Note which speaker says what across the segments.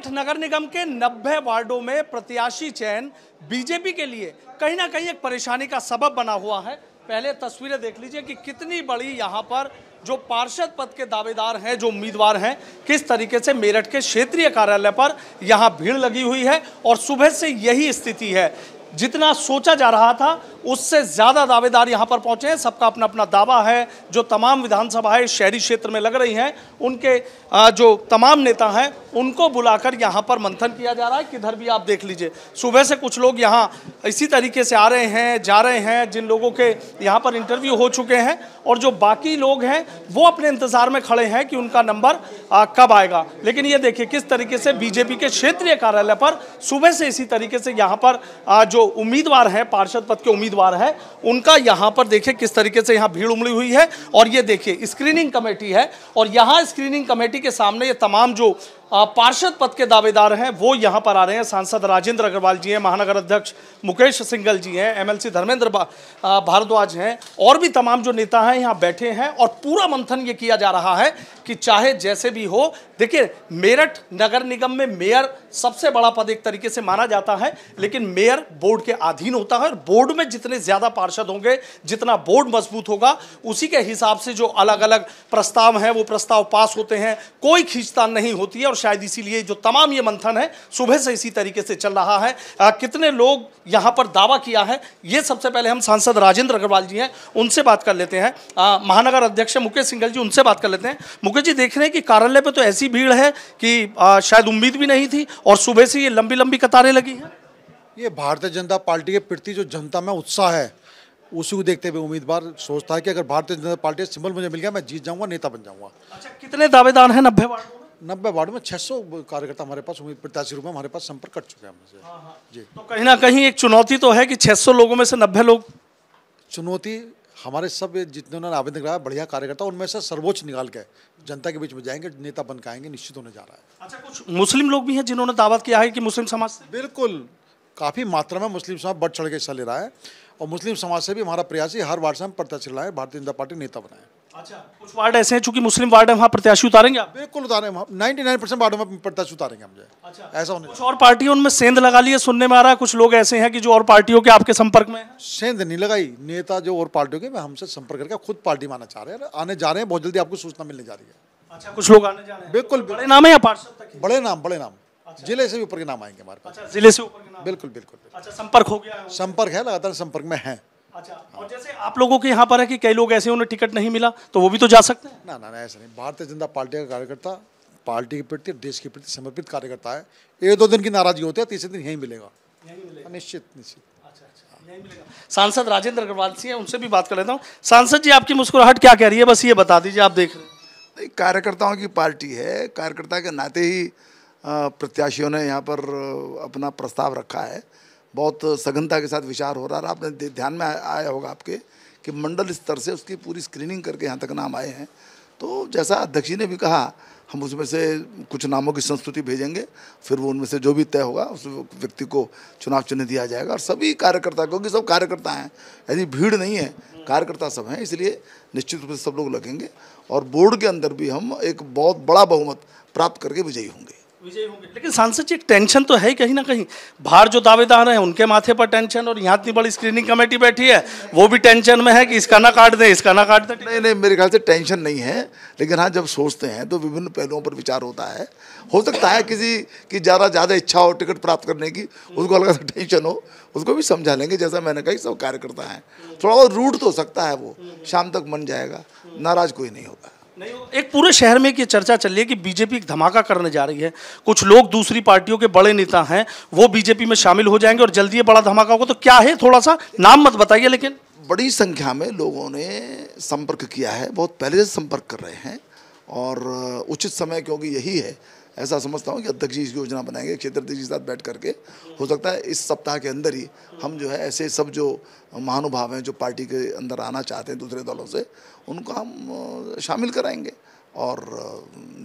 Speaker 1: मेरठ नगर निगम के 90 वार्डो में प्रत्याशी चयन बीजेपी के लिए कहीं ना कहीं एक परेशानी का सबब बना हुआ है पहले तस्वीरें देख लीजिए कि कितनी बड़ी यहाँ पर जो पार्षद पद के दावेदार हैं जो उम्मीदवार हैं किस तरीके से मेरठ के क्षेत्रीय कार्यालय पर यहाँ भीड़ लगी हुई है और सुबह से यही स्थिति है जितना सोचा जा रहा था उससे ज़्यादा दावेदार यहाँ पर पहुँचे हैं सबका अपना अपना दावा है जो तमाम विधानसभाएं शहरी क्षेत्र में लग रही हैं उनके जो तमाम नेता हैं उनको बुलाकर यहाँ पर मंथन किया जा रहा है किधर भी आप देख लीजिए सुबह से कुछ लोग यहाँ इसी तरीके से आ रहे हैं जा रहे हैं जिन लोगों के यहाँ पर इंटरव्यू हो चुके हैं और जो बाकी लोग हैं वो अपने इंतज़ार में खड़े हैं कि उनका नंबर कब आएगा लेकिन ये देखिए किस तरीके से बीजेपी के क्षेत्रीय कार्यालय पर सुबह से इसी तरीके से यहाँ पर जो जो उम्मीदवार हैं पार्षद पद के उम्मीदवार हैं उनका यहाँ पर देखिए किस तरीके से यहाँ भीड़ उमड़ी हुई है और ये देखिए स्क्रीनिंग कमेटी है और यहाँ स्क्रीनिंग कमेटी के सामने ये तमाम जो पार्षद पद के दावेदार हैं वो यहाँ पर आ रहे हैं सांसद राजेंद्र अग्रवाल जी हैं महानगर अध्यक्ष मुकेश सिंघल जी हैं एमएलसी धर्मेंद्र भारद्वाज हैं और भी तमाम जो नेता हैं यहाँ बैठे हैं और पूरा मंथन ये किया जा रहा है कि चाहे जैसे भी हो देखिए मेरठ नगर निगम में मेयर सबसे बड़ा पद एक तरीके से माना जाता है लेकिन मेयर बोर्ड के अधीन होता है और बोर्ड में जितने ज़्यादा पार्षद होंगे जितना बोर्ड मजबूत होगा उसी के हिसाब से जो अलग अलग प्रस्ताव हैं वो प्रस्ताव पास होते हैं कोई खींचतान नहीं होती है और शायद इसीलिए जो तमाम ये मंथन है सुबह से इसी तरीके से चल रहा है आ, कितने लोग यहाँ पर दावा किया है ये सबसे पहले हम सांसद राजेंद्र अग्रवाल जी हैं उनसे बात कर लेते हैं महानगर अध्यक्ष मुकेश सिंघल जी उनसे बात कर लेते हैं मुकेश जी देख रहे हैं कि कार्यालय पर तो ऐसी भीड़ है कि आ, शायद उम्मीद भी नहीं थी और सुबह से ये लंबी लंबी कतारें लगी हैं
Speaker 2: ये भारतीय जनता पार्टी के प्रति जो जनता में उत्साह है उसी को देखते हुए उम्मीदवार सोचता है कि अगर भारतीय जनता पार्टी सिंबल मुझे मिल गया मैं जीत जाऊंगा नेता बन जाऊंगा अच्छा कितने दावेदार हैं नब्बे वार्ड नब्बे वार्ड में 600 कार्यकर्ता हमारे पास उम्मीद प्रत्याशी रूप में हमारे पास संपर्क कर चुके हैं हमसे हाँ, हाँ। जी तो कहीं ना कहीं एक चुनौती तो है कि 600 लोगों में से 90 लोग चुनौती हमारे सब जितने उन्होंने आवेदन कराया बढ़िया कार्यकर्ता उनमें से सर्वोच्च निकाल के जनता के बीच में जाएंगे नेता बन के आएंगे निश्चित होने जा रहा है अच्छा कुछ मुस्लिम लोग भी हैं जिन्होंने दावा किया है कि मुस्लिम समाज बिल्कुल काफ़ी मात्रा में मुस्लिम समाज बढ़ चढ़ के हिस्सा ले रहा है और मुस्लिम समाज से भी हमारा प्रयास ही हर वार्ड से हम प्रत्याशी लाए भारतीय जनता पार्टी नेता बनाए अच्छा
Speaker 1: कुछ वार्ड ऐसे हैं चूंकि मुस्लिम वार्ड है वहाँ प्रत्याशी उतारेंगे आप
Speaker 2: बिल्कुल उतारेंगे हम नाइन्टी नाइन परसेंट वार्डों में प्रत्याशी उतारेंगे हम अच्छा ऐसा होने कुछ
Speaker 1: और पार्टियों उनमें सेंध लगा लिया सुनने में आ रहा है कुछ लोग ऐसे हैं कि जो और पार्टियों के आपके संपर्क
Speaker 2: में सेंध नहीं लगाई नेता जो और पार्टियों के मैं हमसे संपर्क करके खुद पार्टी माना चाह रहे हैं आने जा रहे हैं बहुत जल्दी आपको सूचना मिलने जा रही है अच्छा कुछ लोग आने जा रहे हैं बिल्कुल बड़े नाम है या पार्षद बड़े नाम बड़े नाम अच्छा। जिले से भी ऊपर के नाम आएंगे हमारे पास अच्छा, जिले से ऊपर बिल्कुल बिल्कुल अच्छा संपर्क हो गया संपर्क है लगातार संपर्क में है
Speaker 1: अच्छा और जैसे
Speaker 2: आप लोगों के यहाँ पर है कि कई लोग ऐसे उन्हें टिकट नहीं मिला तो वो भी तो जा सकते हैं ना ना ना ऐसा नहीं भारतीय जनता पार्टी का कार्यकर्ता पार्टी के प्रति देश के प्रति समर्पित कार्यकर्ता है एक दो दिन की नाराजगी होती है तीसरे दिन यहीं मिलेगा हाँ, निश्चित निश्चित अच्छा,
Speaker 1: अच्छा, सांसद राजेंद्र अग्रवाल सिंह उनसे भी बात कर लेता हूँ सांसद जी आपकी मुस्कुराहट क्या कह रही है बस ये बता
Speaker 3: दीजिए आप देख रहे हैं कार्यकर्ताओं की पार्टी है कार्यकर्ता के नाते ही प्रत्याशियों ने यहाँ पर अपना प्रस्ताव रखा है बहुत सघनता के साथ विचार हो रहा है आपने ध्यान में आया होगा आपके कि मंडल स्तर से उसकी पूरी स्क्रीनिंग करके यहाँ तक नाम आए हैं तो जैसा अध्यक्ष ने भी कहा हम उसमें से कुछ नामों की संस्तुति भेजेंगे फिर वो उनमें से जो भी तय होगा उस व्यक्ति को चुनाव चिन्ह दिया जाएगा और सभी कार्यकर्ता क्योंकि सब कार्यकर्ता हैं यदि भीड़ नहीं है कार्यकर्ता सब हैं इसलिए निश्चित रूप से सब लोग लगेंगे और बोर्ड के अंदर भी हम एक बहुत बड़ा बहुमत प्राप्त करके विजयी होंगे
Speaker 1: विजयी होंगे लेकिन सांसद जी टेंशन तो है ही कहीं ना कहीं बाहर जो दावेदार हैं उनके माथे पर टेंशन और यहाँ इतनी बड़ी
Speaker 3: स्क्रीनिंग कमेटी बैठी है वो भी टेंशन में है कि इसका ना काट दें इसका ना काट दें नहीं नहीं मेरे ख्याल से टेंशन नहीं है लेकिन हाँ जब सोचते हैं तो विभिन्न पहलुओं पर विचार होता है हो सकता है किसी की ज़्यादा ज़्यादा इच्छा हो टिकट प्राप्त करने की उसको अलग सा टेंशन हो उसको भी समझा लेंगे जैसा मैंने कहा सब कार्यकर्ता है थोड़ा बहुत रूट तो सकता है वो शाम तक मन जाएगा नाराज़ कोई नहीं होगा
Speaker 1: एक पूरे शहर में ये चर्चा चल रही है कि बीजेपी एक धमाका करने जा रही है कुछ लोग दूसरी पार्टियों के बड़े नेता हैं वो बीजेपी में शामिल हो जाएंगे और जल्दी ये बड़ा धमाका होगा तो क्या है थोड़ा सा
Speaker 3: नाम मत बताइए लेकिन बड़ी संख्या में लोगों ने संपर्क किया है बहुत पहले से संपर्क कर रहे हैं और उचित समय क्योंकि यही है ऐसा समझता हूँ कि अध्यक्ष जी योजना बनाएंगे क्षेत्र अध्यक्ष के साथ बैठ करके हो सकता है इस सप्ताह के अंदर ही हम जो है ऐसे सब जो महानुभाव हैं जो पार्टी के अंदर आना चाहते हैं दूसरे दलों से उनको हम शामिल कराएंगे और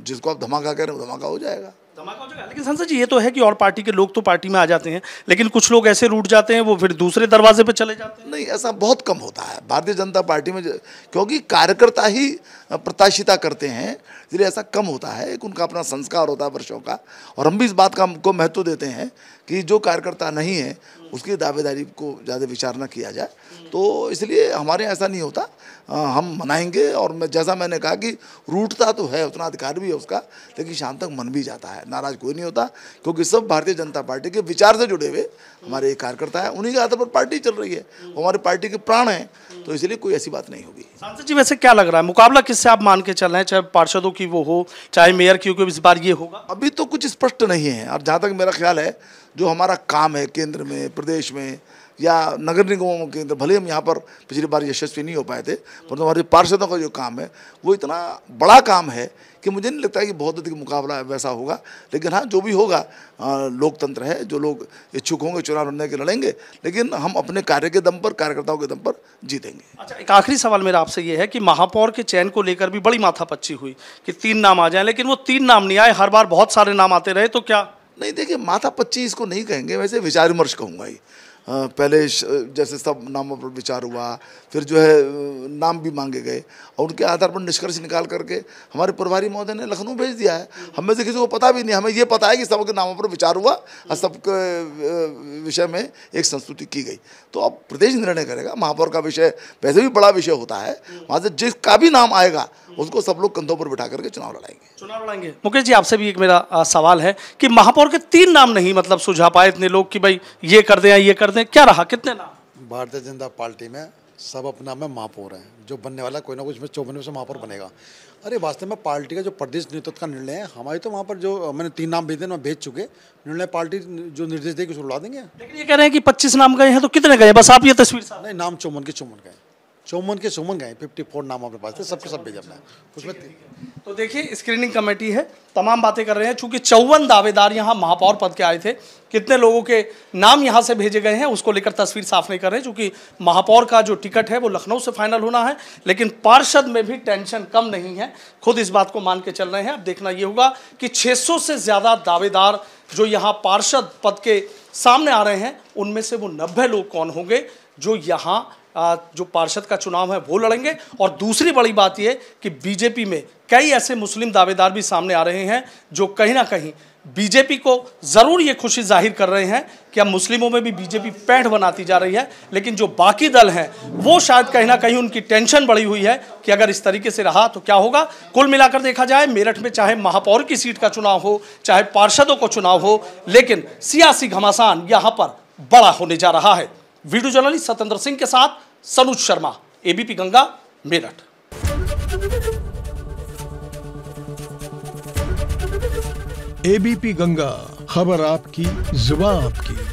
Speaker 3: जिसको आप धमाका कह रहे हो धमाका हो जाएगा धमाका
Speaker 1: हो लेकिन संसद जी ये तो है कि और पार्टी के लोग तो पार्टी में आ जाते हैं लेकिन कुछ लोग ऐसे रूट जाते हैं वो फिर दूसरे दरवाजे पर
Speaker 3: चले जाते हैं नहीं ऐसा बहुत कम होता है भारतीय जनता पार्टी में क्योंकि कार्यकर्ता ही प्रत्याशिता करते हैं इसलिए ऐसा कम होता है एक उनका अपना संस्कार होता है वर्षों का और हम भी इस बात का हमको महत्व देते हैं कि जो कार्यकर्ता नहीं है उसकी दावेदारी को ज़्यादा विचार न किया जाए तो इसलिए हमारे यहाँ ऐसा नहीं होता हम मनाएंगे और मैं जैसा मैंने कहा कि रूटता तो है उतना अधिकार भी है उसका लेकिन शाम तक मन भी जाता है नाराज कोई नहीं होता क्योंकि सब भारतीय जनता पार्टी के विचार से जुड़े हुए हमारे एक कार्यकर्ता है उन्हीं के आधार पर पार्टी चल रही है हमारी पार्टी के प्राण है तो इसलिए कोई ऐसी बात नहीं होगी
Speaker 1: सांसद जी वैसे क्या लग रहा है मुकाबला किससे आप
Speaker 3: मान के चल रहे हैं चाहे पार्षदों की वो हो चाहे मेयर की हो इस बार ये होगा अभी तो कुछ स्पष्ट नहीं है और जहाँ तक मेरा ख्याल है जो हमारा काम है केंद्र में प्रदेश में या नगर निगमों के अंदर भले हम यहाँ पर पिछली बार यशस्वी नहीं हो पाए थे परंतु हमारे पार्षदों का जो काम है वो इतना बड़ा काम है कि मुझे नहीं लगता है कि बहुत अधिक मुकाबला वैसा होगा लेकिन हाँ जो भी होगा लोकतंत्र है जो लोग इच्छुक होंगे चुनाव लड़ने के लड़ेंगे लेकिन हम अपने कार्य के दम पर कार्यकर्ताओं के दम पर जीतेंगे
Speaker 1: अच्छा एक आखिरी सवाल मेरा आपसे ये है कि महापौर के चयन को लेकर भी बड़ी माथापच्ची हुई कि तीन नाम आ जाए लेकिन वो तीन नाम नहीं आए हर बार बहुत सारे नाम आते रहे तो क्या
Speaker 3: नहीं देखिए माथा पच्चीस को नहीं कहेंगे वैसे विचार विमर्श कहूँगा ये पहले जैसे सब नामों पर विचार हुआ फिर जो है नाम भी मांगे गए और उनके आधार पर निष्कर्ष निकाल करके हमारे प्रभारी महोदय ने लखनऊ भेज दिया है हमें से किसी को पता भी नहीं हमें ये पता है कि सबके नामों पर विचार हुआ और सबके विषय में एक संस्तुति की गई तो अब प्रदेश निर्णय करेगा महापौर का विषय वैसे भी बड़ा विषय होता है वहाँ से जिसका भी नाम आएगा उसको सब लोग कंधों पर बिठा करके चुनाव लड़ाएंगे चुनाव लड़ाएंगे
Speaker 1: मुकेश जी आपसे भी एक मेरा सवाल है कि महापौर के तीन नाम नहीं मतलब सुझा पाए इतने लोग कि भाई ये कर दें ये कर करते क्या रहा कितने नाम
Speaker 2: भारतीय जनता पार्टी में सब अपना में महापौर है जो बनने वाला कोई ना कुछ में चौबन में से महापौर बनेगा अरे वास्तव में पार्टी का जो प्रदेश नेतृत्व का निर्णय है हमारे तो वहाँ पर जो मैंने तीन नाम भेजे ना भेज चुके निर्णय पार्टी जो निर्देश देगी उसको ला देंगे लेकिन
Speaker 1: ये कह रहे हैं कि पच्चीस नाम गए हैं तो कितने गए बस आप ये
Speaker 2: तस्वीर नहीं नाम चौवन के चौवन गए चौवन के चौवन गए फिफ्टी फोर नाम अपने पास थे सबके सब भेजा हमने उसमें
Speaker 1: तो देखिए स्क्रीनिंग कमेटी है तमाम बातें कर रहे हैं चूंकि चौवन दावेदार यहाँ महापौर पद के आए थे कितने लोगों के नाम यहाँ से भेजे गए हैं उसको लेकर तस्वीर साफ नहीं कर रहे चूंकि महापौर का जो टिकट है वो लखनऊ से फाइनल होना है लेकिन पार्षद में भी टेंशन कम नहीं है खुद इस बात को मान के चल रहे हैं अब देखना ये होगा कि छः से ज़्यादा दावेदार जो यहाँ पार्षद पद के सामने आ रहे हैं उनमें से वो नब्बे लोग कौन होंगे जो यहाँ जो पार्षद का चुनाव है वो लड़ेंगे और दूसरी बड़ी बात ये कि बीजेपी में कई ऐसे मुस्लिम दावेदार भी सामने आ रहे हैं जो कहीं ना कहीं बीजेपी को ज़रूर ये खुशी जाहिर कर रहे हैं कि अब मुस्लिमों में भी बीजेपी पैठ बनाती जा रही है लेकिन जो बाकी दल हैं वो शायद कहीं ना कहीं उनकी टेंशन बढ़ी हुई है कि अगर इस तरीके से रहा तो क्या होगा कुल मिलाकर देखा जाए मेरठ में चाहे महापौर की सीट का चुनाव हो चाहे पार्षदों को चुनाव हो लेकिन सियासी घमासान यहाँ पर बड़ा होने जा रहा है वीडियो जर्नलिस्ट सतेंद्र सिंह के साथ सनुज शर्मा एबीपी गंगा मेरठ
Speaker 2: एबीपी गंगा
Speaker 3: खबर आपकी जुबा आपकी